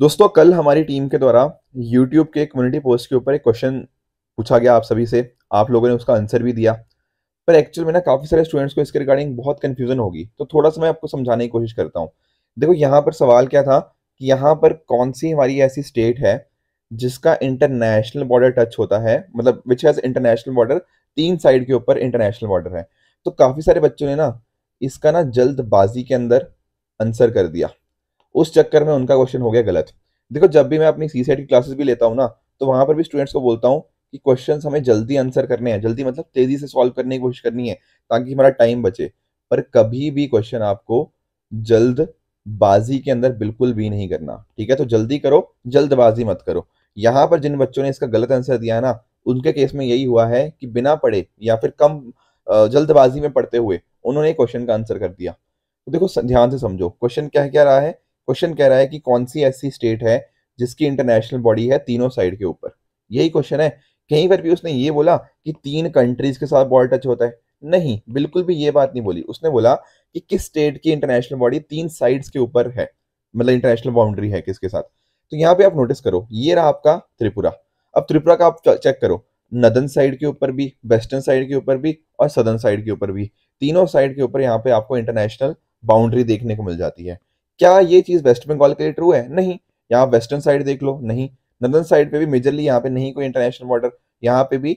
दोस्तों कल हमारी टीम के द्वारा यूट्यूब के कम्युनिटी पोस्ट के ऊपर एक क्वेश्चन पूछा गया आप सभी से आप लोगों ने उसका आंसर भी दिया पर एक्चुअल में ना काफ़ी सारे स्टूडेंट्स को इसके रिगार्डिंग बहुत कन्फ्यूजन होगी तो थोड़ा सा मैं आपको समझाने की कोशिश करता हूँ देखो यहाँ पर सवाल क्या था कि यहाँ पर कौन सी हमारी ऐसी स्टेट है जिसका इंटरनेशनल बॉर्डर टच होता है मतलब विच हैज़ इंटरनेशनल बॉर्डर तीन साइड के ऊपर इंटरनेशनल बॉर्डर है तो काफ़ी सारे बच्चों ने ना इसका ना जल्दबाजी के अंदर आंसर कर दिया उस चक्कर में उनका क्वेश्चन हो गया गलत देखो जब भी मैं अपनी सी की क्लासेस भी लेता हूँ ना तो वहां पर भी स्टूडेंट्स को बोलता हूँ कि क्वेश्चन हमें जल्दी आंसर करने हैं जल्दी मतलब तेजी से सॉल्व करने की कोशिश करनी है ताकि हमारा टाइम बचे पर कभी भी क्वेश्चन आपको जल्द बाजी के अंदर बिल्कुल भी नहीं करना ठीक है तो जल्दी करो जल्दबाजी मत करो यहाँ पर जिन बच्चों ने इसका गलत आंसर दिया है ना उनके केस में यही हुआ है कि बिना पढ़े या फिर कम जल्दबाजी में पढ़ते हुए उन्होंने क्वेश्चन का आंसर कर दिया तो देखो ध्यान से समझो क्वेश्चन क्या क्या रहा है क्वेश्चन कह रहा है कि कौन सी ऐसी स्टेट है जिसकी इंटरनेशनल बॉडी है तीनों साइड के ऊपर यही क्वेश्चन है कहीं पर भी उसने ये बोला कि तीन कंट्रीज के साथ बॉर्डर टच होता है नहीं बिल्कुल भी ये बात नहीं बोली उसने बोला कि किस स्टेट की इंटरनेशनल बॉडी तीन साइड्स के ऊपर है मतलब इंटरनेशनल बाउंड्री है किसके साथ तो यहाँ पे आप नोटिस करो ये रहा आपका त्रिपुरा अब त्रिपुरा का आप चेक करो नदन साइड के ऊपर भी वेस्टर्न साइड के ऊपर भी और सदर्न साइड के ऊपर भी तीनों साइड के ऊपर यहाँ पे आपको इंटरनेशनल बाउंड्री देखने को मिल जाती है क्या ये चीज़ वेस्ट बंगाल के लिए ट्रू है नहीं यहाँ वेस्टर्न साइड देख लो नहीं नदर्न साइड पे भी मेजरली यहाँ पे नहीं कोई इंटरनेशनल बॉर्डर यहाँ पे भी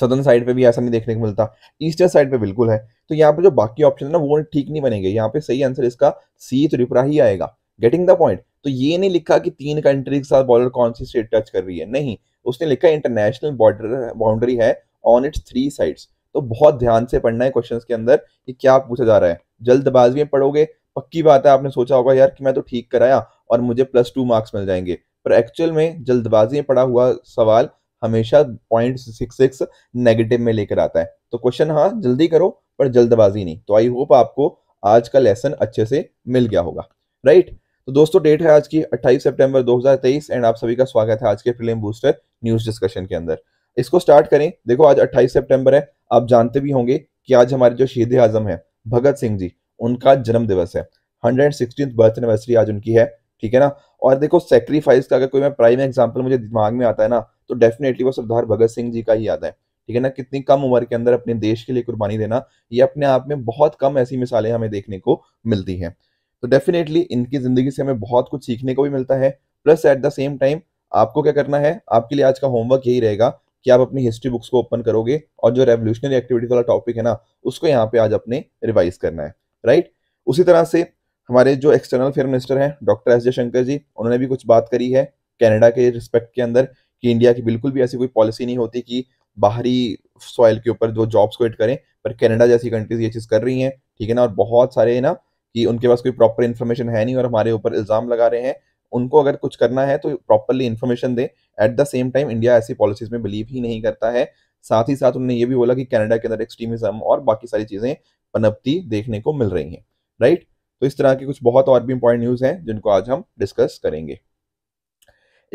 सदर्न साइड पे भी ऐसा नहीं देखने को मिलता ईस्टर्न साइड पे बिल्कुल है तो यहाँ पे जो बाकी ऑप्शन है ना वो ठीक नहीं बनेंगे यहाँ पे सही आंसर इसका सी त्रिपुरा ही आएगा गेटिंग द पॉइंट तो ये नहीं लिखा कि तीन कंट्री के साथ बॉर्डर कौन सी स्टेट टच कर रही है नहीं उसने लिखा इंटरनेशनल बॉर्डर बाउंड्री है ऑन इट्स थ्री साइड्स तो बहुत ध्यान से पढ़ना है क्वेश्चन के अंदर कि क्या पूछा जा रहा है जल्दबाजी में पढ़ोगे पक्की बात है आपने सोचा होगा यार कि मैं तो ठीक कराया और मुझे प्लस टू मार्क्स मिल जाएंगे पर एक्चुअल में जल्दबाजी में पड़ा हुआ सवाल हमेशा पॉइंट सिक्स सिक्स नेगेटिव में लेकर आता है तो क्वेश्चन हाँ जल्दी करो पर जल्दबाजी नहीं तो आई होप आपको आज का लेसन अच्छे से मिल गया होगा राइट तो दोस्तों डेट है आज की 28 सितंबर 2023 एंड आप सभी का स्वागत है आज के फिल्म बूस्टर न्यूज डिस्कशन के अंदर इसको स्टार्ट करें देखो आज 28 सितंबर है आप जानते भी होंगे कि आज हमारे जो शहीद आजम है भगत सिंह जी उनका जन्म दिवस है हंड्रेड सिक्सटीन बर्थ एनिवर्सरी आज उनकी है ठीक है ना और देखो सेक्रीफाइस का अगर कोई मैं प्राइम एग्जाम्पल मुझे दिमाग में आता है ना तो डेफिनेटली वो सरदार भगत सिंह जी का ही आता है ठीक है ना कितनी कम उम्र के अंदर अपने देश के लिए कुर्बानी देना ये अपने आप में बहुत कम ऐसी मिसालें हमें देखने को मिलती हैं तो डेफिनेटली इनकी ज़िंदगी से हमें बहुत कुछ सीखने को भी मिलता है plus at the same time आपको क्या करना है आपके लिए आज का होमवर्क यही रहेगा कि आप अपनी हिस्ट्री बुक्स को ओपन करोगे और जो रेवोल्यूशनरी एक्टिविटीज वाला टॉपिक है ना उसको यहाँ पे आज अपने रिवाइज करना है राइट उसी तरह से हमारे जो एक्सटर्नल अफेयर मिनिस्टर हैं डॉक्टर एस जयशंकर जी उन्होंने भी कुछ बात करी है कनाडा के रिस्पेक्ट के अंदर कि इंडिया की बिल्कुल भी ऐसी कोई पॉलिसी नहीं होती कि बाहरी सॉइल के ऊपर जो जॉब्स क्रिएट करें पर कनाडा जैसी कंट्रीज ये चीज़ कर रही हैं ठीक है ना और बहुत सारे ना कि उनके पास कोई प्रॉपर इन्फॉर्मेशन है नहीं और हमारे ऊपर इल्ज़ाम लगा रहे हैं उनको अगर कुछ करना है तो प्रॉपरली इन्फॉर्मेशन दें at the same time India ऐसी पॉलिसीज में बिलीव ही नहीं करता है साथ ही साथ उन्होंने ये भी बोला कि कनाडा के अंदर एक्सट्रीमिज्म और बाकी सारी चीज़ें पनपती देखने को मिल रही हैं राइट तो इस तरह के कुछ बहुत और भी इंपॉर्टेंट न्यूज़ हैं जिनको आज हम डिस्कस करेंगे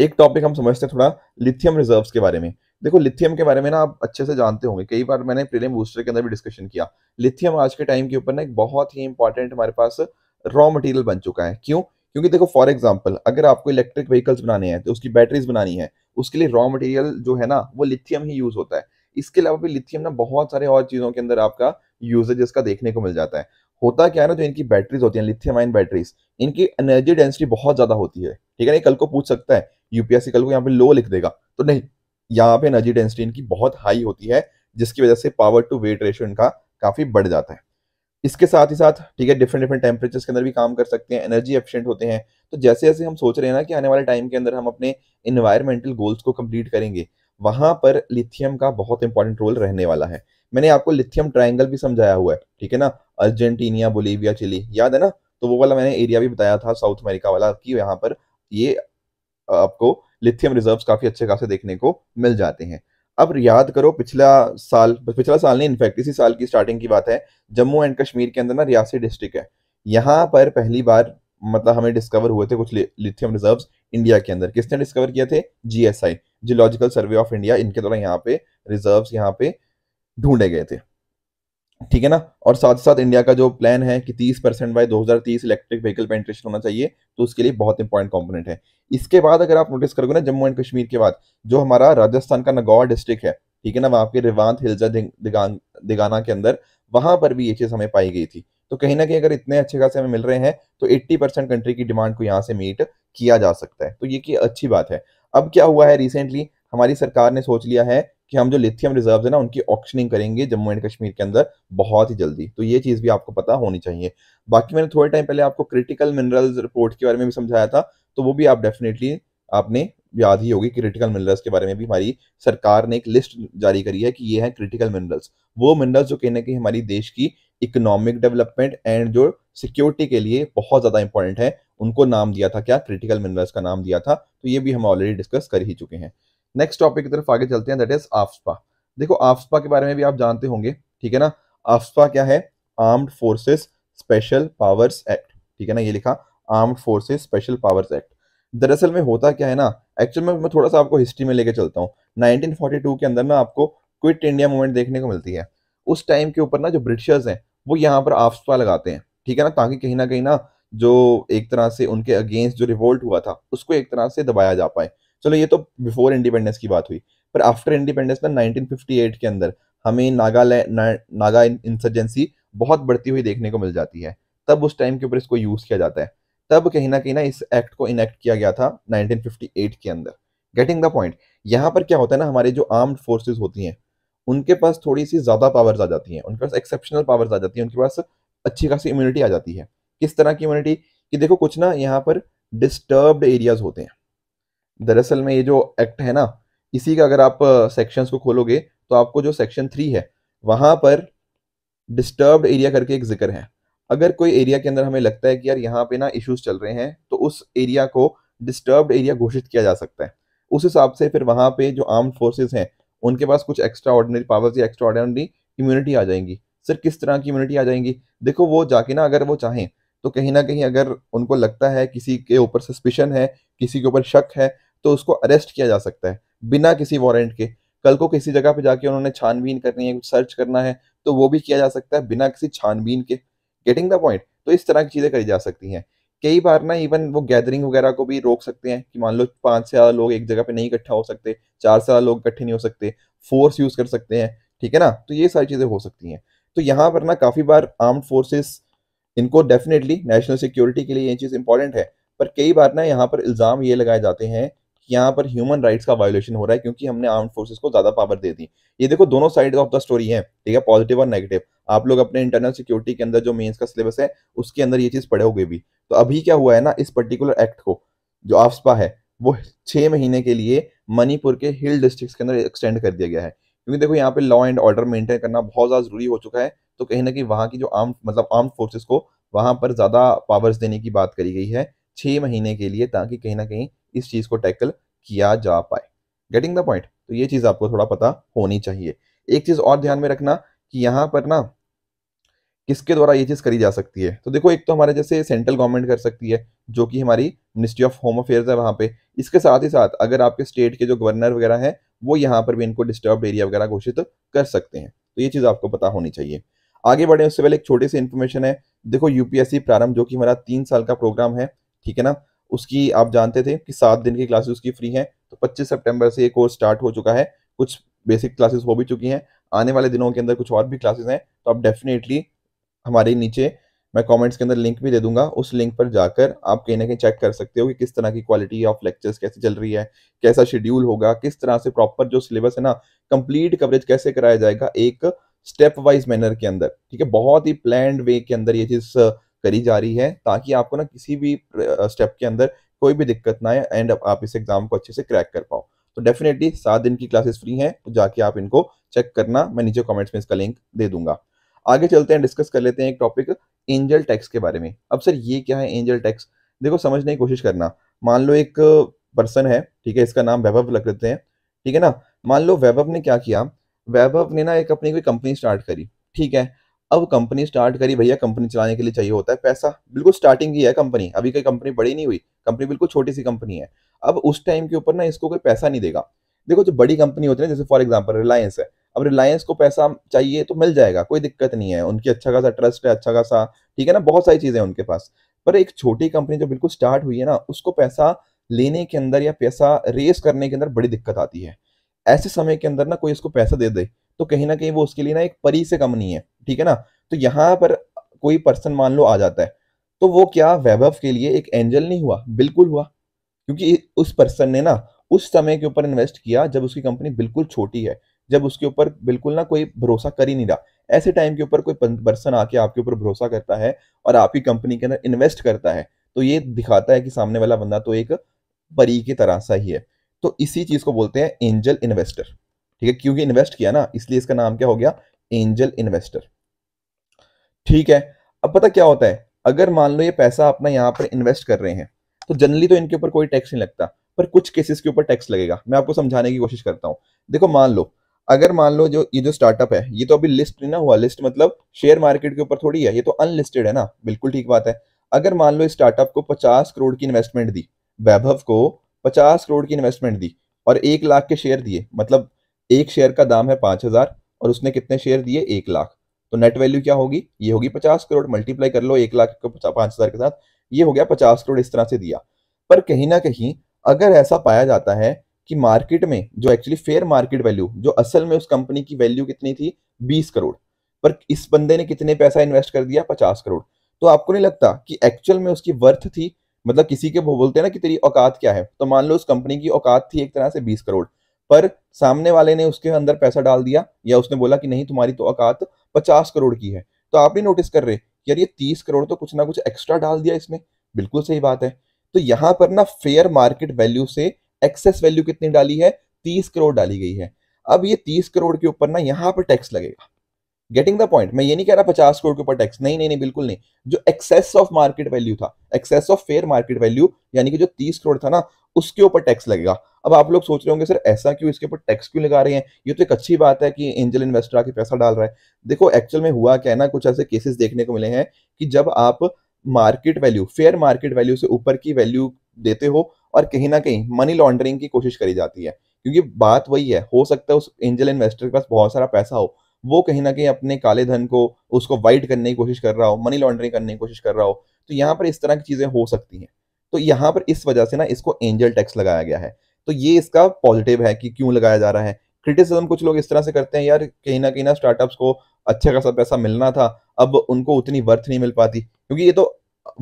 एक टॉपिक हम समझते हैं थोड़ा लिथियम रिजर्व्स के बारे में देखो लिथियम के बारे में ना आप अच्छे से जानते होंगे कई बार मैंने प्रीलियम बूस्टर के अंदर भी डिस्कशन किया लिथियम आज के टाइम के ऊपर ना एक बहुत ही इंपॉर्टेंट हमारे पास रॉ मटेरियल बन चुका है क्यों क्योंकि देखो फॉर एग्जाम्पल अगर आपको इलेक्ट्रिक व्हीकल्स बनाने हैं तो उसकी बैटरीज बनानी है उसके लिए रॉ मटेरियल जो है ना वो लिथियम ही यूज होता है इसके अलावा भी लिथियम ना बहुत सारे और चीज़ों के अंदर आपका यूजेज का देखने को मिल जाता है होता क्या है ना जो इनकी बैटरीज होती है लिथियम आइन बैटरीज इनकी एनर्जी डेंसिटी बहुत ज़्यादा होती है ठीक है ना कल को पूछ सकता है यूपीएससी कल को यहाँ पे लो लिख देगा तो नहीं यहाँ पे एनर्जी डेंसिटी इनकी बहुत हाई होती है जिसकी वजह से पावर टू वेट रेशो इनका काफ़ी बढ़ जाता है इसके साथ ही साथ ठीक है डिफरेंट डिफरेंट टेम्परेचर के अंदर भी काम कर सकते हैं एनर्जी एफिशिएंट होते हैं तो जैसे जैसे हम सोच रहे हैं ना कि आने वाले टाइम के अंदर हम अपने इन्वायरमेंटल गोल्स को कंप्लीट करेंगे वहां पर लिथियम का बहुत इंपॉर्टेंट रोल रहने वाला है मैंने आपको लिथियम ट्राइंगल भी समझाया हुआ है ठीक है ना अर्जेंटीनिया बोलीविया चिली याद है ना तो वो वाला मैंने एरिया भी बताया था साउथ अमेरिका वाला कि यहाँ पर ये आपको लिथियम रिजर्व्स काफी अच्छे खासे देखने को मिल जाते हैं अब याद करो पिछला साल पिछला साल नहीं इनफैक्ट इसी साल की स्टार्टिंग की बात है जम्मू एंड कश्मीर के अंदर ना रियासी डिस्ट्रिक्ट है यहाँ पर पहली बार मतलब हमें डिस्कवर हुए थे कुछ लिथियम रिजर्व इंडिया के अंदर किसने डिस्कवर किया थे GSI geological survey of India इनके द्वारा यहाँ पे रिजर्व यहाँ पे ढूंढे गए थे ठीक है ना और साथ साथ इंडिया का जो प्लान है कि 30 परसेंट बाई दो इलेक्ट्रिक व्हीकल पेंट्रेशन होना चाहिए तो उसके लिए बहुत इंपॉर्टेंट कॉम्पोनेट है इसके बाद अगर आप नोटिस करोगे ना जम्मू एंड कश्मीर के बाद जो हमारा राजस्थान का नगौर डिस्ट्रिक्ट है ठीक है ना वहाँ के रिवांत हिलजा दिगाना के अंदर वहां पर भी ये चीज हमें पाई गई थी तो कहीं ना कहीं अगर इतने अच्छे खासे हमें मिल रहे हैं तो 80 परसेंट कंट्री की डिमांड को यहाँ से मीट किया जा सकता है तो ये की अच्छी बात है अब क्या हुआ है रिसेंटली हमारी सरकार ने सोच लिया है कि हम जो लिथियम रिजर्व है ना उनकी ऑक्शनिंग करेंगे जम्मू एंड कश्मीर के अंदर बहुत ही जल्दी तो ये चीज़ भी आपको पता होनी चाहिए बाकी मैंने थोड़े टाइम पहले आपको क्रिटिकल मिनरल्स रिपोर्ट के बारे में भी समझाया था तो वो भी आप डेफिनेटली आपने याद ही होगी क्रिटिकल मिनरल्स के बारे में भी हमारी सरकार ने एक लिस्ट जारी करी है कि ये है क्रिटिकल मिनरल्स वो मिनरल्स जो कहने की हमारी देश की इकोनॉमिक डेवलपमेंट एंड जो सिक्योरिटी के लिए बहुत ज़्यादा इंपॉर्टेंट है उनको नाम दिया था क्या क्रिटिकल मिनरल्स का नाम दिया था तो ये भी हम ऑलरेडी डिस्कस कर ही चुके हैं नेक्स्ट टॉपिक की तरफ आगे चलते हैं दैट इज आफ्सपा देखो आफ्सपा के बारे में भी आप जानते होंगे ठीक है ना आफ्सपा क्या है armed forces special powers act ठीक है ना ये लिखा armed forces special powers act दरअसल में होता क्या है ना एक्चुअल में मैं थोड़ा सा आपको हिस्ट्री में लेके चलता हूँ 1942 के अंदर ना आपको क्विट इंडिया मूवमेंट देखने को मिलती है उस टाइम के ऊपर ना जो ब्रिटिशर्स हैं वो यहाँ पर आफ्ता लगाते हैं ठीक है ना ताकि कहीं ना कहीं ना जो एक तरह से उनके अगेंस्ट जो रिवोल्ट हुआ था उसको एक तरह से दबाया जा पाए चलो ये तो बिफोर इंडिपेंडेंस की बात हुई पर आफ्टर इंडिपेंडेंस ना 1958 के अंदर हमें नागालैंड नागा इंसर्जेंसी बहुत बढ़ती हुई देखने को मिल जाती है तब उस टाइम के ऊपर इसको यूज़ किया जाता है तब कहीं ना कहीं ना इस एक्ट को इनेक्ट किया गया था 1958 के अंदर गेटिंग द पॉइंट यहाँ पर क्या होता है ना हमारे जो आर्म्ड फोर्सेज होती हैं उनके पास थोड़ी सी ज़्यादा पावर्स आ जाती हैं उनके पास एक्सेप्शनल पावर्स आ जाती हैं उनके पास अच्छी खासी इम्यूनिटी आ जाती है किस तरह की इम्यूनिटी कि देखो कुछ ना यहाँ पर डिस्टर्ब्ड एरियाज होते हैं दरअसल में ये जो एक्ट है ना इसी का अगर आप सेक्शन को खोलोगे तो आपको जो सेक्शन थ्री है वहाँ पर डिस्टर्ब्ड एरिया करके एक जिक्र है अगर कोई एरिया के अंदर हमें लगता है कि यार यहाँ पे ना इश्यूज चल रहे हैं तो उस एरिया को डिस्टर्ब्ड एरिया घोषित किया जा सकता है उस हिसाब से फिर वहाँ पे जो आर्म फोर्सेज हैं उनके पास कुछ एक्स्ट्रा ऑर्डिनरी पावर्स या एक्स्ट्रा ऑर्डिनरी इम्यूनिटी आ जाएंगी सर किस तरह की इम्यूनिटी आ जाएंगी देखो वो जाके ना अगर वो चाहें तो कहीं ना कहीं अगर उनको लगता है किसी के ऊपर सस्पिशन है किसी के ऊपर शक है तो उसको अरेस्ट किया जा सकता है बिना किसी वारंट के कल को किसी जगह पे जाके उन्होंने छानबीन करनी है कुछ सर्च करना है तो वो भी किया जा सकता है बिना किसी छानबीन के गेटिंग द पॉइंट तो इस तरह की चीज़ें करी जा सकती हैं कई बार ना इवन वो गैदरिंग वगैरह को भी रोक सकते हैं कि मान लो पांच से ज़्यादा लोग एक जगह पे नहीं इकट्ठा हो सकते चार से ज़्यादा लोग इकट्ठे नहीं हो सकते फोर्स यूज़ कर सकते हैं ठीक है ना तो ये सारी चीज़ें हो सकती हैं तो यहाँ पर ना काफ़ी बार आर्म्ड फोर्सेस इनको डेफिनेटली नेशनल सिक्योरिटी के लिए ये चीज़ इंपॉर्टेंट है पर कई बार ना यहाँ पर इल्ज़ाम ये लगाए जाते हैं कि यहाँ पर ह्यूमन राइट्स का वायोलेशन हो रहा है क्योंकि हमने आर्म्ड फोर्सेज को ज़्यादा पावर दे दी ये देखो दोनों साइड ऑफ द स्टोरी है ठीक है पॉजिटिव और नेगेटिव आप लोग अपने इंटरनल सिक्योरिटी के अंदर जो मेन्स का सिलेबस है उसके अंदर ये चीज़ पढ़ोगे भी तो अभी क्या हुआ है ना इस पर्टिकुलर एक्ट को जो आफ्सपा है वो छः महीने के लिए मणिपुर के हिल डिस्ट्रिक्ट के अंदर एक्सटेंड कर दिया गया है क्योंकि देखो यहाँ पे लॉ एंड ऑर्डर मेंटेन करना बहुत ज़्यादा ज़रूरी हो चुका है तो कहीं ना कहीं वहाँ की जो आर्म मतलब आर्म फोर्सेस को वहाँ पर ज़्यादा पावर्स देने की बात करी गई है छह महीने के लिए ताकि कहीं ना कहीं इस चीज़ को टैकल किया जा पाए गेटिंग द पॉइंट तो ये चीज़ आपको थोड़ा पता होनी चाहिए एक चीज़ और ध्यान में रखना कि यहाँ पर ना किसके द्वारा ये चीज़ करी जा सकती है तो देखो एक तो हमारे जैसे सेंट्रल गवर्नमेंट कर सकती है जो कि हमारी मिनिस्ट्री ऑफ होम अफेयर्स है वहाँ पे इसके साथ ही साथ अगर आपके स्टेट के जो गवर्नर वगैरह हैं वो यहाँ पर भी इनको डिस्टर्ब एरिया वगैरह घोषित कर सकते हैं तो ये चीज़ आपको पता होनी चाहिए आगे बढ़े उससे पहले एक छोटी सी इन्फॉर्मेशन है देखो यूपीएससी प्रारंभ जो कि हमारा तीन साल का प्रोग्राम है ठीक है ना उसकी आप जानते थे कि सात दिन की क्लासेस उसकी फ्री हैं तो 25 सितंबर से ये कोर्स स्टार्ट हो चुका है कुछ बेसिक क्लासेस हो भी चुकी हैं आने वाले दिनों के अंदर कुछ और भी क्लासेस हैं तो आप डेफिनेटली हमारे नीचे मैं कमेंट्स के अंदर लिंक भी दे दूंगा उस लिंक पर जाकर आप कहीं ना कहीं चेक कर सकते हो कि किस तरह की क्वालिटी ऑफ लेक्चर्स कैसे चल रही है कैसा शेड्यूल होगा किस तरह से प्रॉपर जो सिलेबस है ना कंप्लीट कवरेज कैसे कराया जाएगा एक स्टेप वाइज मैनर के अंदर ठीक है बहुत ही प्लान वे के अंदर ये चीज़ करी जा रही है ताकि आपको ना किसी भी स्टेप के अंदर कोई भी दिक्कत ना आए एंड आप इस एग्जाम को अच्छे से क्रैक कर पाओ तो डेफिनेटली सात दिन की क्लासेस फ्री हैं तो जाके आप इनको चेक करना मैं नीचे कमेंट्स में इसका लिंक दे दूंगा आगे चलते हैं डिस्कस कर लेते हैं एक टॉपिक एंजल टैक्स के बारे में अब सर ये क्या है एंजल टैक्स देखो समझने की कोशिश करना मान लो एक पर्सन है ठीक है इसका नाम वैभव लग लेते हैं ठीक है ना मान लो वैभव ने क्या किया वैभव ने ना एक अपनी कोई कंपनी स्टार्ट करी ठीक है अब कंपनी स्टार्ट करी भैया कंपनी चलाने के लिए चाहिए होता है पैसा बिल्कुल स्टार्टिंग ही है कंपनी अभी कोई कंपनी बड़ी नहीं हुई कंपनी बिल्कुल छोटी सी कंपनी है अब उस टाइम के ऊपर ना इसको कोई पैसा नहीं देगा देखो जो बड़ी कंपनी होती है जैसे फॉर एग्जाम्पल रिलायंस है अब रिलायंस को पैसा चाहिए तो मिल जाएगा कोई दिक्कत नहीं है उनकी अच्छा खासा ट्रस्ट है अच्छा खासा ठीक है ना बहुत सारी चीज़ें उनके पास पर एक छोटी कंपनी जो बिल्कुल स्टार्ट हुई है ना उसको पैसा लेने के अंदर या पैसा रेस करने के अंदर बड़ी दिक्कत आती है ऐसे समय के अंदर ना कोई उसको पैसा दे दे तो कहीं ना कहीं वो उसके लिए ना एक परी से कम नहीं है ठीक है ना तो यहाँ पर कोई पर्सन मान लो आ जाता है तो वो क्या वैभव के लिए एक एंजल नहीं हुआ बिल्कुल हुआ क्योंकि उस पर्सन ने ना उस समय के ऊपर इन्वेस्ट किया जब उसकी कंपनी बिल्कुल छोटी है जब उसके ऊपर बिल्कुल ना कोई भरोसा कर ही नहीं रहा ऐसे टाइम के ऊपर कोई पर्सन आके आपके ऊपर भरोसा करता है और आपकी कंपनी के अंदर इन्वेस्ट करता है तो ये दिखाता है कि सामने वाला बंदा तो एक परी की तरह सा ही है तो इसी चीज़ को बोलते हैं एंजल इन्वेस्टर ठीक है क्योंकि इन्वेस्ट किया ना इसलिए इसका नाम क्या हो गया एंजल इन्वेस्टर ठीक है अब पता क्या होता है अगर मान लो ये पैसा अपना यहाँ पर इन्वेस्ट कर रहे हैं तो जनरली तो इनके ऊपर कोई टैक्स नहीं लगता पर कुछ केसेस के ऊपर टैक्स लगेगा मैं आपको समझाने की कोशिश करता हूँ देखो मान लो अगर मान लो जो ये जो स्टार्टअप है ये तो अभी लिस्ट नहीं ना हुआ लिस्ट मतलब शेयर मार्केट के ऊपर थोड़ी है ये तो अनलिस्टेड है ना बिल्कुल ठीक बात है अगर मान लो स्टार्टअप को पचास करोड़ की इन्वेस्टमेंट दी वैभव को पचास करोड़ की इन्वेस्टमेंट दी और एक लाख के शेयर दिए मतलब एक शेयर का दाम है पांच हज़ार और उसने कितने शेयर दिए एक लाख तो नेट वैल्यू क्या होगी ये होगी पचास करोड़ मल्टीप्लाई कर लो एक लाख पांच हज़ार के साथ ये हो गया पचास करोड़ इस तरह से दिया पर कहीं ना कहीं अगर ऐसा पाया जाता है कि मार्केट में जो एक्चुअली फेयर मार्केट वैल्यू जो असल में उस कंपनी की वैल्यू कितनी थी बीस करोड़ पर इस बंदे ने कितने पैसा इन्वेस्ट कर दिया पचास करोड़ तो आपको नहीं लगता कि एक्चुअल में उसकी वर्थ थी मतलब किसी के वो बोलते हैं ना कि तेरी औकात क्या है तो मान लो उस कंपनी की औकात थी एक तरह से बीस करोड़ पर सामने वाले ने उसके अंदर पैसा डाल दिया या उसने बोला कि नहीं तुम्हारी तो औकात पचास करोड़ की है तो आप नहीं नोटिस कर रहे यार ये तीस करोड़ तो कुछ ना कुछ एक्स्ट्रा डाल दिया इसने बिल्कुल सही बात है तो यहां पर ना फेयर मार्केट वैल्यू से एक्सेस वैल्यू कितनी डाली है तीस करोड़ डाली गई है अब ये तीस करोड़ के ऊपर ना यहाँ पर टैक्स लगेगा गेटिंग द पॉइंट मैं ये नहीं कह रहा पचास करोड़ के ऊपर टैक्स नहीं नहीं नहीं बिल्कुल नहीं जो एक्सेस ऑफ मार्केट वैल्यू था excess of fair market value यानी कि जो तीस करोड़ था ना उसके ऊपर टैक्स लगेगा अब आप लोग सोच रहे होंगे सर ऐसा क्यों इसके ऊपर टैक्स क्यों लगा रहे हैं ये तो एक अच्छी बात है कि एंजल इन्वेस्टर आके पैसा डाल रहा है देखो एक्चुअल में हुआ क्या है ना कुछ ऐसे केसेस देखने को मिले हैं कि जब आप market value fair market value से ऊपर की वैल्यू देते हो और कहीं ना कहीं मनी लॉन्ड्रिंग की कोशिश करी जाती है क्योंकि बात वही है हो सकता है उस एंजल इन्वेस्टर के पास बहुत सारा पैसा हो वो कहीं ना कहीं अपने काले धन को उसको वाइट करने की कोशिश कर रहा हो मनी लॉन्ड्रिंग करने की कोशिश कर रहा हो तो यहाँ पर इस तरह की चीज़ें हो सकती हैं तो यहाँ पर इस वजह से ना इसको एंजल टैक्स लगाया गया है तो ये इसका पॉजिटिव है कि क्यों लगाया जा रहा है क्रिटिसिज्म कुछ लोग इस तरह से करते हैं यार कहीं ना कहीं ना स्टार्टअप्स को अच्छा खासा पैसा मिलना था अब उनको उतनी वर्थ नहीं मिल पाती क्योंकि ये तो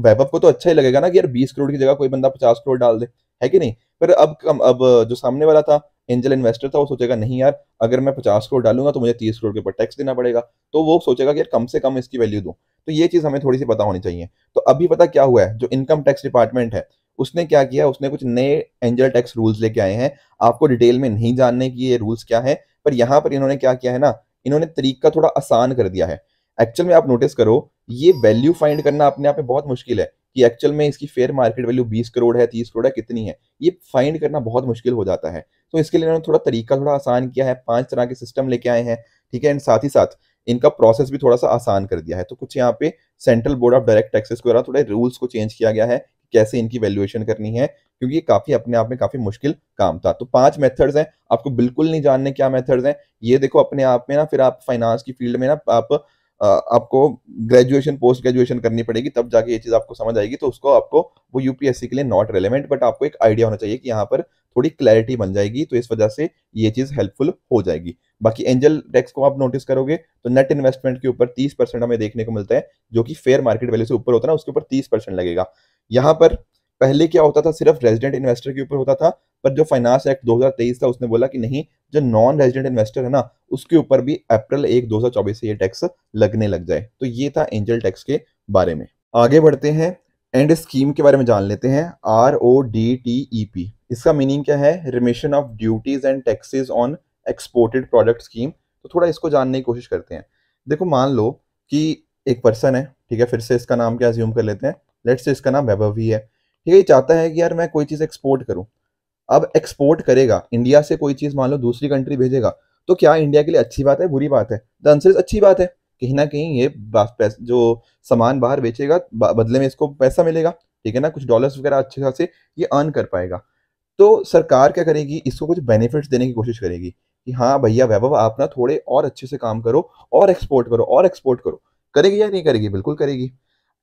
वैभव को तो अच्छा ही लगेगा ना कि यार बीस करोड़ की जगह कोई बंदा पचास करोड़ डाल दे है कि नहीं पर अब कम अब जो सामने वाला था एंजल इन्वेस्टर था वो सोचेगा नहीं यार अगर मैं पचास करोड़ डालूंगा तो मुझे तीस करोड़ के ऊपर टैक्स देना पड़ेगा तो वो सोचेगा कि यार कम से कम इसकी वैल्यू दूँ तो ये चीज़ हमें थोड़ी सी पता होनी चाहिए तो अभी पता क्या हुआ है जो इनकम टैक्स डिपार्टमेंट है उसने क्या किया उसने कुछ नए एंजल टैक्स रूल्स लेके आए हैं आपको डिटेल में नहीं जानने की ये रूल्स क्या है पर यहाँ पर इन्होंने क्या किया है ना इन्होंने तरीका थोड़ा आसान कर दिया है एक्चुअल में आप नोटिस करो ये वैल्यू फाइंड करना अपने आप में बहुत मुश्किल है कि एक्चुअल में इसकी फेयर मार्केट वैल्यू बीस करोड़ है तीस करोड़ है कितनी है ये फाइंड करना बहुत मुश्किल हो जाता है तो इसके लिए इन्होंने थोड़ा तरीका थोड़ा आसान किया है पांच तरह के सिस्टम लेके आए हैं ठीक है एंड साथ ही साथ इनका प्रोसेस भी थोड़ा सा आसान कर दिया है तो कुछ यहाँ पे central board of direct taxes के द्वारा थोड़े रूल्स को चेंज किया गया है कैसे इनकी वैल्यूएशन करनी है क्योंकि ये काफी अपने आप में काफी मुश्किल काम था तो पांच मेथड्स हैं आपको बिल्कुल नहीं जानने क्या मेथड्स हैं ये देखो अपने आप में ना फिर आप फाइनेंस की फील्ड में ना आप आपको ग्रेजुएशन पोस्ट ग्रेजुएशन करनी पड़ेगी तब जाके ये चीज़ आपको समझ आएगी तो उसको आपको वो यूपीएससी के लिए नॉट रेलिवेंट बट आपको एक आइडिया होना चाहिए कि यहाँ पर थोड़ी क्लैरिटी बन जाएगी तो इस वजह से ये चीज़ हेल्पफुल हो जाएगी बाकी एंजल टैक्स को आप नोटिस करोगे तो नेट इन्वेस्टमेंट के ऊपर तीस परसेंट हमें देखने को मिलता है जो कि फेयर मार्केट वैल्यू से ऊपर होता है ना उसके ऊपर तीस परसेंट लगेगा यहाँ पर पहले क्या होता था सिर्फ रेजिडेंट इन्वेस्टर के ऊपर होता था पर जो फाइनेंस एक्ट 2023 था उसने बोला कि नहीं जो नॉन रेजिडेंट इन्वेस्टर है ना उसके ऊपर भी अप्रैल एक दो से ये टैक्स लगने लग जाए तो ये था एंजल टैक्स के बारे में आगे बढ़ते हैं एंड स्कीम के बारे में जान लेते हैं R O D T E P इसका मीनिंग क्या है remission of duties and taxes on exported product scheme तो थोड़ा इसको जानने की कोशिश करते हैं देखो मान लो कि एक पर्सन है ठीक है फिर से इसका नाम क्या ज्यूम कर लेते हैं लेट्स से इसका नाम वैभव ही है ठीक है ये चाहता है कि यार मैं कोई चीज़ एक्सपोर्ट करूँ अब एक्सपोर्ट करेगा इंडिया से कोई चीज़ मान लो दूसरी कंट्री भेजेगा तो क्या इंडिया के लिए अच्छी बात है बुरी बात है द आंसर इज अच्छी बात है कहीं ना कहीं ये जो सामान बाहर बेचेगा बदले में इसको पैसा मिलेगा ठीक है ना कुछ डॉलर्स वगैरह अच्छे खासे ये अर्न कर पाएगा तो सरकार क्या करेगी इसको कुछ बेनिफिट्स देने की कोशिश करेगी कि हाँ भैया वैभव आप ना थोड़े और अच्छे से काम करो और एक्सपोर्ट करो और एक्सपोर्ट करो करेगी या नहीं करेगी बिल्कुल करेगी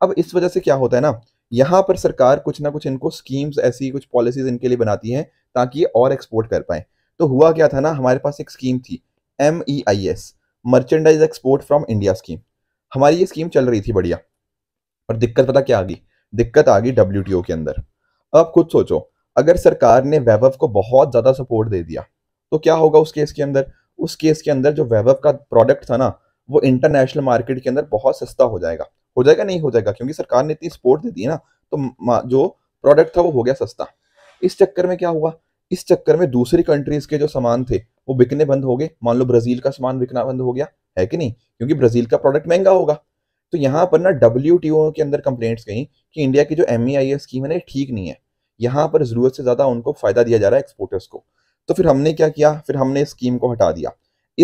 अब इस वजह से क्या होता है ना यहाँ पर सरकार कुछ ना कुछ इनको स्कीम्स ऐसी कुछ पॉलिसीज इनके लिए बनाती हैं ताकि ये और एक्सपोर्ट कर पाए तो हुआ क्या था ना हमारे पास एक स्कीम थी M E I S merchandise export from India scheme हमारी ये स्कीम चल रही थी बढ़िया पर दिक्कत पता क्या आ गई दिक्कत आ गई डब्ल्यू के अंदर अब खुद सोचो अगर सरकार ने वैभव को बहुत ज़्यादा सपोर्ट दे दिया तो क्या होगा उस केस के अंदर उस केस के अंदर जो वैभव का प्रोडक्ट था ना वो इंटरनेशनल मार्केट के अंदर बहुत सस्ता हो जाएगा हो जाएगा नहीं हो जाएगा क्योंकि सरकार ने इतनी सपोर्ट दे दी है ना तो जो प्रोडक्ट था वो हो गया सस्ता इस चक्कर में क्या हुआ इस चक्कर में दूसरी कंट्रीज के जो सामान थे वो बिकने बंद हो गए मान लो ब्राजील का सामान बिकना बंद हो गया है कि नहीं क्योंकि ब्राजील का प्रोडक्ट महंगा होगा तो यहाँ पर ना डब्ल्यू के अंदर कंप्लेट गई कि इंडिया की जो एम स्कीम e है ना ठीक नहीं है यहाँ पर ज़रूरत से ज़्यादा उनको फ़ायदा दिया जा रहा है एक्सपोर्टर्स को तो फिर हमने क्या किया फिर हमने इस स्कीम को हटा दिया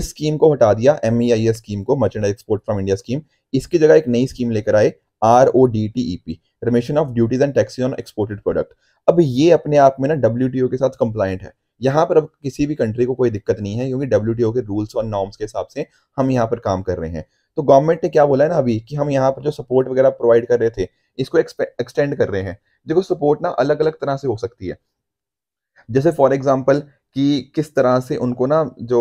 इस स्कीम को हटा दिया एम स्कीम e को merchandise export from India scheme इसकी जगह एक नई स्कीम लेकर आए R O D T E P remission of duties and taxes on exported product अब ये अपने आप में ना डब्ल्यू टी ओ के साथ कंप्लाइंट है यहाँ पर अब किसी भी कंट्री को कोई दिक्कत नहीं है क्योंकि डब्ल्यू टी ओ के रूल्स और नॉर्म्स के हिसाब से हम यहाँ पर काम कर रहे हैं तो गवर्नमेंट ने क्या बोला है ना अभी कि हम यहाँ पर जो सपोर्ट वगैरह प्रोवाइड कर रहे थे इसको एक्सटेंड कर रहे हैं देखो सपोर्ट ना अलग अलग तरह से हो सकती है जैसे फॉर एग्जाम्पल कि किस तरह से उनको ना जो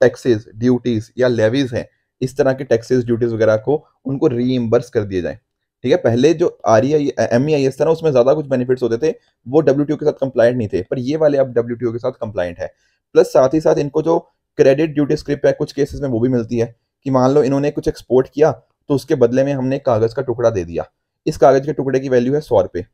टैक्सेस ड्यूटीज या लेवीज हैं इस तरह के टैक्सेस ड्यूटीज वगैरह को उनको रीइम्बर्स कर दिए जाए ठीक है पहले जो R M E I S था ना उसमें ज़्यादा कुछ बेनिफिट्स होते थे वो डब्ल्यू के साथ कंप्लाइंट नहीं थे पर ये वाले अब डब्ल्यू के साथ कंप्लाइंट है प्लस साथ ही साथ इनको जो क्रेडिट ड्यूटी स्क्रिप्ट है कुछ केसेस में वो भी मिलती है कि मान लो इन्होंने कुछ एक्सपोर्ट किया तो उसके बदले में हमने कागज़ का टुकड़ा दे दिया इस कागज़ के टुकड़े की वैल्यू है सौ रुपये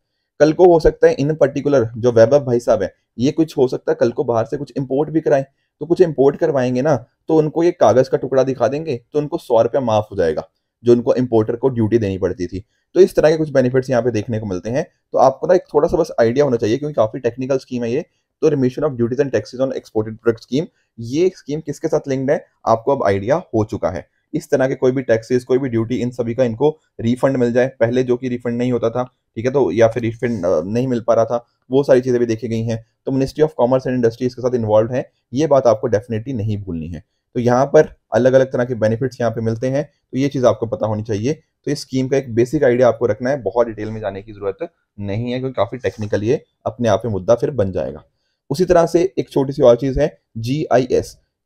कल को हो सकता है इन पर्टिकुलर जो वैभव भाई साहब है ये कुछ हो सकता है कल को बाहर से कुछ इम्पोर्ट भी कराएं तो कुछ इम्पोर्ट करवाएंगे ना तो उनको ये कागज़ का टुकड़ा दिखा देंगे तो उनको सौ रुपया माफ़ हो जाएगा जो उनको इम्पोर्टर को ड्यूटी देनी पड़ती थी तो इस तरह के कुछ बेनिफिट्स यहाँ पे देखने को मिलते हैं तो आपको ना एक थोड़ा सा बस आइडिया होना चाहिए क्योंकि काफ़ी टेक्निकल स्कीम है ये तो remission of duties and taxes on exported product scheme ये स्कीम किसके साथ लिंक्ड है आपको अब आइडिया हो चुका है इस तरह के कोई भी टैक्सेस कोई भी ड्यूटी इन सभी का इनको रिफंड मिल जाए पहले जो कि रिफंड नहीं होता था ठीक है तो या फिर रिफंड नहीं मिल पा रहा था वो सारी चीज़ें भी देखी गई हैं तो ministry of commerce and industry इसके साथ इन्वॉल्व है ये बात आपको डेफिनेटली नहीं भूलनी है तो यहाँ पर अलग अलग तरह के बेनिफिट्स यहाँ पे मिलते हैं तो ये चीज़ आपको पता होनी चाहिए तो इस स्कीम का एक बेसिक आइडिया आपको रखना है बहुत डिटेल में जाने की जरूरत नहीं है क्योंकि काफ़ी टेक्निकल ये अपने आप में मुद्दा फिर बन जाएगा उसी तरह से एक छोटी सी और चीज़ है जी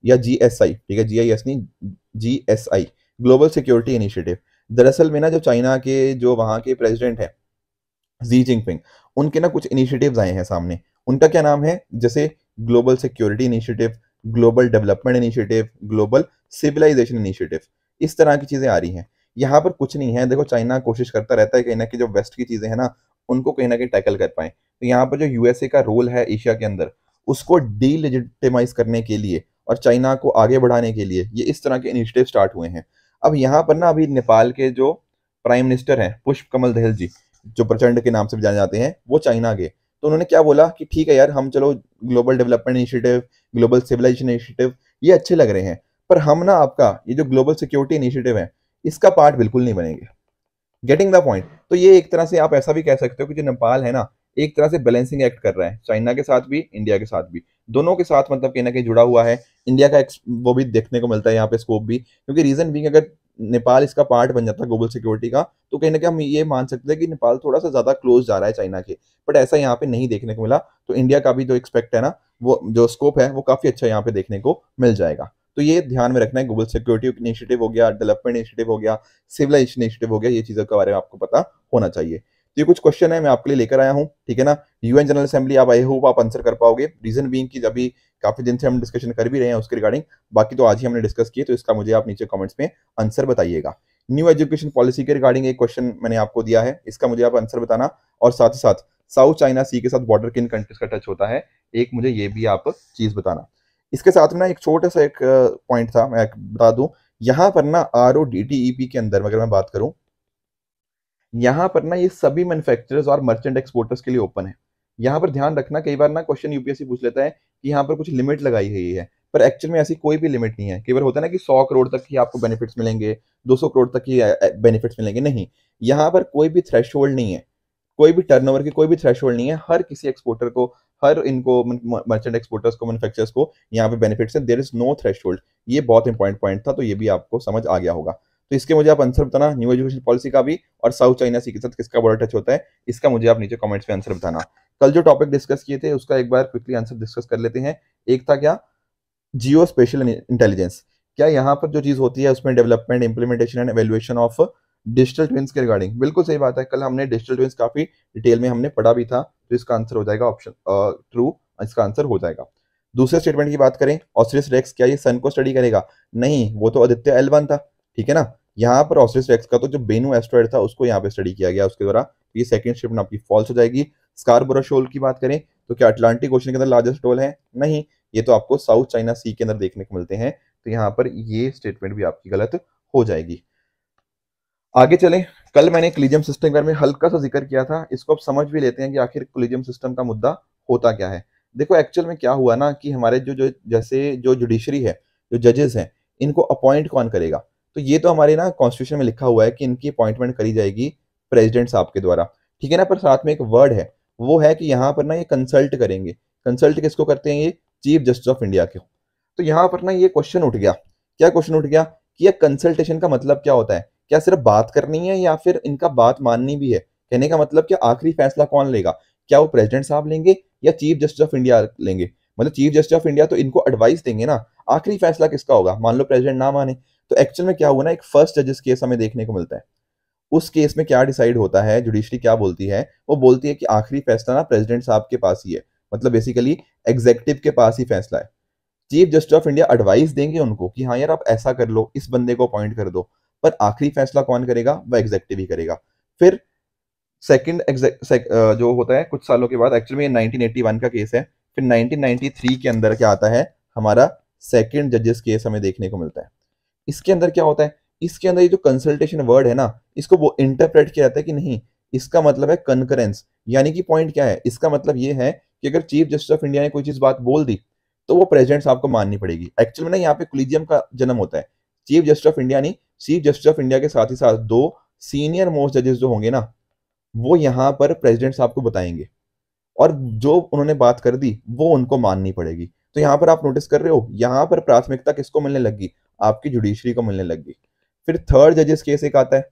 या जी ठीक है जी नहीं G S I global security initiative दरअसल में ना जो चाइना के जो वहाँ के प्रेसिडेंट हैं जी जिनपिंग उनके ना कुछ इनिशिएटिव्स आए हैं सामने उनका क्या नाम है जैसे global security initiative global development initiative global civilization initiative इस तरह की चीज़ें आ रही हैं यहाँ पर कुछ नहीं है देखो चाइना कोशिश करता रहता है कहीं ना कहीं जो वेस्ट की चीज़ें हैं ना उनको कहीं ना कहीं टैकल कर पाए तो यहाँ पर जो यूएसए का रोल है एशिया के अंदर उसको डीलिजिटिमाइज करने के लिए और चाइना को आगे बढ़ाने के लिए ये इस तरह के इनिशिएटिव स्टार्ट हुए हैं अब यहाँ पर ना अभी नेपाल के जो प्राइम मिनिस्टर हैं पुष्प कमल दहल जी जो प्रचंड के नाम से भी जाने जाते हैं वो चाइना के तो उन्होंने क्या बोला कि ठीक है यार हम चलो global development initiative global civilization initiative ये अच्छे लग रहे हैं पर हम ना आपका ये जो ग्लोबल सिक्योरिटी इनिशिएटिव है इसका पार्ट बिल्कुल नहीं बनेंगे गेटिंग द पॉइंट तो ये एक तरह से आप ऐसा भी कह सकते हो कि जो नेपाल है ना एक तरह से बैलेंसिंग एक्ट कर रहा है चाइना के साथ भी इंडिया के साथ भी दोनों के साथ मतलब कहीं ना कहीं जुड़ा हुआ है इंडिया का वो भी देखने को मिलता है यहाँ पे स्कोप भी क्योंकि रीजन बींग अगर नेपाल इसका पार्ट बन जाता है ग्लोबल सिक्योरिटी का तो कहीं ना कहीं हम ये मान सकते हैं कि नेपाल थोड़ा सा ज़्यादा क्लोज जा रहा है चाइना के बट ऐसा यहाँ पे नहीं देखने को मिला तो इंडिया का भी जो एक्सपेक्ट है ना वो जो स्कोप है वो काफ़ी अच्छा यहाँ पे देखने को मिल जाएगा तो ये ध्यान में रखना है ग्लोबल सिक्योरिटी इनिशिएटिव हो गया डेवलपमेंट इनिशिएटिव हो गया सिविलाइजेशन इनिशिएटिव हो गया ये चीज़ों के बारे में आपको पता होना चाहिए तो ये कुछ क्वेश्चन है मैं आपके लिए लेकर आया हूँ ठीक है ना यूएन जनरल असेंबली आप आई होप आप आंसर कर पाओगे रीजन बींग की जब काफी दिन से हम डिस्कशन कर भी रहे हैं उसके रिगार्डिंग बाकी तो आज ही हमने डिस्कस किए तो इसका मुझे आप नीचे कमेंट्स में आंसर बताइएगा न्यू एजुकेशन पॉलिसी के रिगार्डिंग एक क्वेश्चन मैंने आपको दिया है इसका मुझे आप आंसर बताना और साथ ही साथ साउथ चाइना सी के साथ बॉर्डर किन कंट्रीज का टच होता है एक मुझे ये भी आप चीज बताना इसके साथ में ना एक छोटा सा एक पॉइंट था मैं बता दूं यहाँ पर ना R O D T E P के अंदर अगर मैं बात करूं यहाँ पर ना ये सभी मैन्युफैक्चरर्स और मर्चेंट एक्सपोर्टर्स के लिए ओपन है यहाँ पर ध्यान रखना कई बार ना क्वेश्चन यूपीएससी पूछ लेता है कि यहाँ पर कुछ लिमिट लगाई गई है पर एक्चुअल में ऐसी कोई भी लिमिट नहीं है कई बार होता है ना कि सौ करोड़ तक ही आपको बेनिफिट्स मिलेंगे सौ करोड़ तक ही बेनिफिट्स मिलेंगे नहीं यहाँ पर कोई भी थ्रेश नहीं है कोई भी टर्नओवर की कोई भी थ्रेश नहीं है हर किसी एक्सपोर्टर को हर इनको मर्चेंट एक्सपोर्टर्स को मैनुफेक्चर को यहाँ पे बेनिफिट्स है देर इज नो थ्रेश ये बहुत इंपॉर्टेंट पॉइंट था तो ये भी आपको समझ आ गया होगा तो इसके मुझे आप आंसर बताना न्यू एजुकेशन पॉलिसी का भी और साउथ चाइना सी के साथ किसका बॉर्डर टच होता है इसका मुझे आप नीचे कमेंट्स में आंसर बताना कल जो टॉपिक डिस्कस किए थे उसका एक बार क्विकली आंसर डिस्कस कर लेते हैं एक था क्या जियो स्पेशल इंटेलिजेंस क्या यहाँ पर जो चीज़ होती है उसमें development implementation and evaluation of digital twins के रिगार्डिंग बिल्कुल सही बात है कल हमने डिजिटल ट्विंस काफ़ी डिटेल में हमने पढ़ा भी था तो इसका आंसर हो जाएगा ऑप्शन ट्रू इसका आंसर हो जाएगा दूसरे स्टेटमेंट की बात करें ऑस्ट्रेलियस रेक्स क्या ये सन को स्टडी करेगा नहीं वो तो आदित्य वन था ठीक है ना यहाँ पर ऑसरिस रेक्स का तो जो बेनू एस्ट्रॉइड था उसको यहाँ पे स्टडी किया गया उसके द्वारा तो ये सेकंड शिफ्ट आपकी फॉल्स हो जाएगी स्कारबोरा शोल की बात करें तो क्या अटलांटिक ओशन के अंदर लार्जेस्ट टोल है नहीं ये तो आपको साउथ चाइना सी के अंदर देखने को मिलते हैं तो यहाँ पर ये स्टेटमेंट भी आपकी गलत हो जाएगी आगे चले कल मैंने क्लिजियम सिस्टम के बारे में हल्का सा जिक्र किया था इसको आप समझ भी लेते हैं कि आखिर क्लिजियम सिस्टम का मुद्दा होता क्या है देखो एक्चुअल में क्या हुआ ना कि हमारे जो जो जैसे जो जुडिशरी है जो जजेस हैं इनको अपॉइंट कौन करेगा तो ये तो हमारे ना कॉन्स्टिट्यूशन में लिखा हुआ है कि इनकी अपॉइंटमेंट करी जाएगी प्रेजिडेंट साहब के द्वारा ठीक है ना पर साथ में एक वर्ड है वो है कि यहाँ पर ना ये कंसल्ट करेंगे कंसल्ट किसको करते हैं ये चीफ जस्टिस ऑफ इंडिया के तो यहाँ पर ना ये क्वेश्चन उठ गया क्या क्वेश्चन उठ गया कि यह कंसल्टेशन का मतलब क्या होता है क्या सिर्फ बात करनी है या फिर इनका बात माननी भी है कहने का मतलब क्या आखिरी फैसला कौन लेगा क्या वो प्रेसिडेंट साहब लेंगे या चीफ जस्टिस ऑफ इंडिया लेंगे मतलब चीफ जस्टिस ऑफ इंडिया तो इनको एडवाइस देंगे ना आखिरी फैसला किसका होगा मान लो प्रेसिडेंट ना माने तो एक्चुअल में क्या हुआ ना एक फर्स्ट जजेस केस हमें देखने को मिलता है उस केस में क्या डिसाइड होता है जुडिशरी क्या बोलती है वो बोलती है कि आखिरी फैसला ना प्रेसिडेंट साहब के पास ही है मतलब बेसिकली एग्जेक्टिव के पास ही फैसला है chief justice of India advice देंगे उनको कि हाँ यार आप ऐसा कर लो इस बंदे को अपॉइंट कर दो पर आखिरी फैसला कौन करेगा वह एग्जेक्टिव ही करेगा फिर सेकंड जो होता है कुछ सालों के बाद एक्चुअली में 1981 का केस है फिर 1993 के अंदर क्या आता है हमारा सेकंड जजेस केस हमें देखने को मिलता है इसके अंदर क्या होता है इसके अंदर ये जो कंसल्टेशन वर्ड है ना इसको वो इंटरप्रेट किया जाता है कि नहीं इसका मतलब है कंकरेंस यानी कि पॉइंट क्या है इसका मतलब ये है कि अगर चीफ जस्टिस ऑफ इंडिया ने कोई चीज बात बोल दी तो वो साहब को माननी पड़ेगी एक्चुअल में ना यहाँ पे कुलिजियम का जन्म होता है चीफ जस्टिस ऑफ इंडिया नहीं चीफ जस्टिस ऑफ इंडिया के साथ ही साथ दो सीनियर मोस्ट जजेस जो होंगे ना वो यहाँ पर प्रेजिडेंट साहब को बताएंगे और जो उन्होंने बात कर दी वो उनको माननी पड़ेगी तो यहाँ पर आप नोटिस कर रहे हो यहाँ पर प्राथमिकता किसको मिलने लगी आपकी जुडिशरी को मिलने लग गई फिर थर्ड जजेस केस एक आता है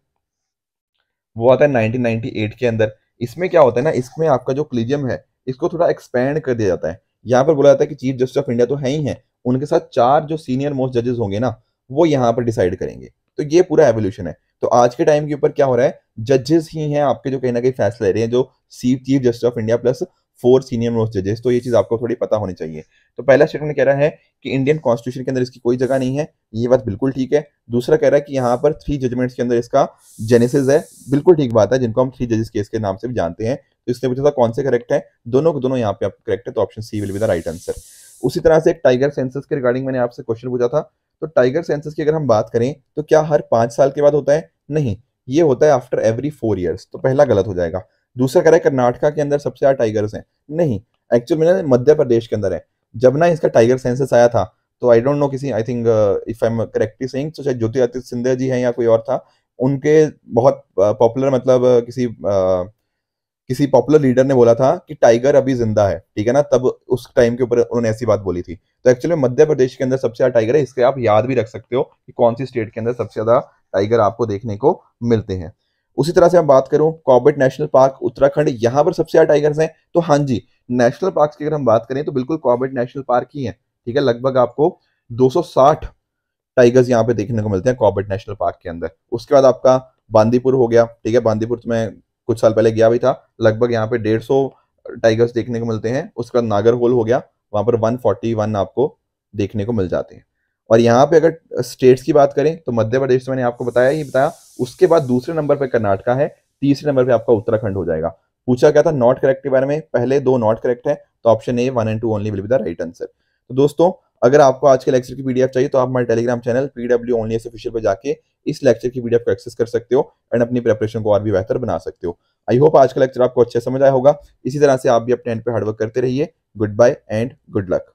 वो आता है 1998 के अंदर इसमें क्या होता है ना इसमें आपका जो क्लीजियम है इसको थोड़ा एक्सपेंड कर दिया जाता है यहाँ पर बोला जाता है कि चीफ जस्टिस ऑफ इंडिया तो है ही है उनके साथ चार जो सीनियर मोस्ट जजेस होंगे ना वो यहाँ पर डिसाइड करेंगे तो ये पूरा एवोल्यूशन है तो आज के टाइम के ऊपर क्या हो रहा है जजेस ही हैं आपके जो कहीं ना कहीं फैसले ले रहे हैं जो chief justice of India plus four senior most जजेस तो ये चीज़ आपको थोड़ी पता होनी चाहिए तो पहला स्टेटमेंट कह रहा है कि इंडियन कॉन्स्टिट्यूशन के अंदर इसकी कोई जगह नहीं है ये बात बिल्कुल ठीक है दूसरा कह रहा है कि यहाँ पर थ्री जजमेंट्स के अंदर इसका जेनेसिस है बिल्कुल ठीक बात है जिनको हम थ्री जजेस केस के नाम से भी जानते हैं तो इसने पूछा था कौन से करेक्ट है दोनों के दोनों यहाँ पे आप करेक्ट है तो option C will be the right answer उसी तरह से एक टाइगर सेंसस के रिगार्डिंग मैंने आपसे क्वेश्चन पूछा था तो टाइगर सेंसस की अगर हम बात करें तो क्या हर पांच साल के बाद होता है नहीं ये होता है आफ्टर एवरी फोर ईयर्स तो पहला गलत हो जाएगा दूसरा कह रहा है कर्नाटका के अंदर सबसे ज्यादा टाइगर्स हैं नहीं एक्चुअल में मध्य प्रदेश के अंदर है जब ना इसका टाइगर सेंसस आया था तो आई डोंट नो किसी I think if I am correctly saying तो शायद ज्योतिरादित्य सिंधिया जी हैं या कोई और था उनके बहुत पॉपुलर uh, मतलब uh, किसी uh, किसी पॉपुलर लीडर ने बोला था कि टाइगर अभी जिंदा है ठीक है ना तब उस टाइम के ऊपर उन्होंने ऐसी बात बोली थी तो एक्चुअली मध्य प्रदेश के अंदर सबसे ज्यादा टाइगर है इसके आप याद भी रख सकते हो कि कौन सी स्टेट के अंदर सबसे ज्यादा टाइगर आपको देखने को मिलते हैं उसी तरह से हम बात करूं कॉबेट नेशनल पार्क उत्तराखंड यहाँ पर सबसे ज्यादा टाइगर्स हैं तो हाँ जी नेशनल पार्क की अगर हम बात करें तो बिल्कुल कॉबेट नेशनल पार्क ही है ठीक है लगभग आपको 260 टाइगर्स यहाँ पे देखने को मिलते हैं कॉबेट नेशनल पार्क के अंदर उसके बाद आपका बांदीपुर हो गया ठीक है बांदीपुर तो मैं कुछ साल पहले गया भी था लगभग यहाँ पे डेढ़ सौ टाइगर्स देखने को मिलते हैं उसके बाद नागर होल हो गया वहां पर वन आपको देखने को मिल जाते हैं और यहाँ पे अगर स्टेट्स की बात करें तो मध्य प्रदेश मैंने आपको बताया ही बताया उसके बाद दूसरे नंबर पर कर्नाटका है तीसरे नंबर पर आपका उत्तराखंड हो जाएगा पूछा गया था नॉट करेक्ट के बारे में पहले दो नॉट करेक्ट है तो option A one and two only will be the right answer तो दोस्तों अगर आपको आज के लेक्चर की पीडीएफ चाहिए तो आप हमारे Telegram channel PW only S official पर जाके इस लेक्चर की पीडीएफ को एक्सेस कर सकते हो एंड अपनी प्रिपरेशन को और भी बेहतर बना सकते हो आई होप आज का लेक्चर आपको अच्छा समझ आया होगा इसी तरह से आप भी अपने एंड पे हार्डवर्क करते रहिए goodbye and good luck